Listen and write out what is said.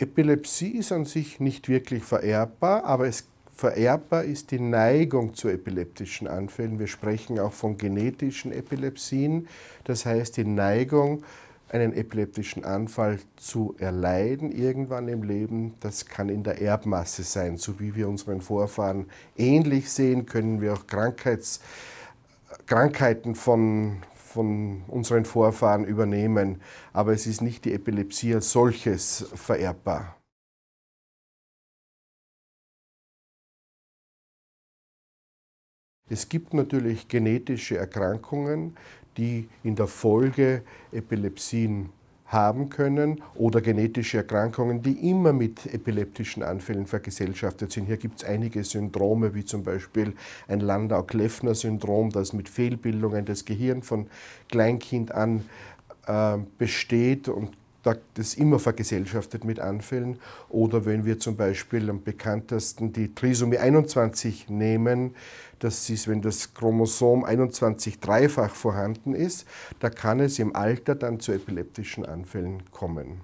Epilepsie ist an sich nicht wirklich vererbbar, aber es vererbbar ist die Neigung zu epileptischen Anfällen. Wir sprechen auch von genetischen Epilepsien, das heißt die Neigung, einen epileptischen Anfall zu erleiden irgendwann im Leben, das kann in der Erbmasse sein. So wie wir unseren Vorfahren ähnlich sehen, können wir auch Krankheits Krankheiten von, von unseren Vorfahren übernehmen, aber es ist nicht die Epilepsie als solches vererbbar. Es gibt natürlich genetische Erkrankungen, die in der Folge Epilepsien haben können oder genetische Erkrankungen, die immer mit epileptischen Anfällen vergesellschaftet sind. Hier gibt es einige Syndrome, wie zum Beispiel ein Landau-Kleffner-Syndrom, das mit Fehlbildungen des Gehirns von Kleinkind an äh, besteht und das ist immer vergesellschaftet mit Anfällen. Oder wenn wir zum Beispiel am bekanntesten die Trisomie 21 nehmen, das ist, wenn das Chromosom 21 dreifach vorhanden ist, da kann es im Alter dann zu epileptischen Anfällen kommen.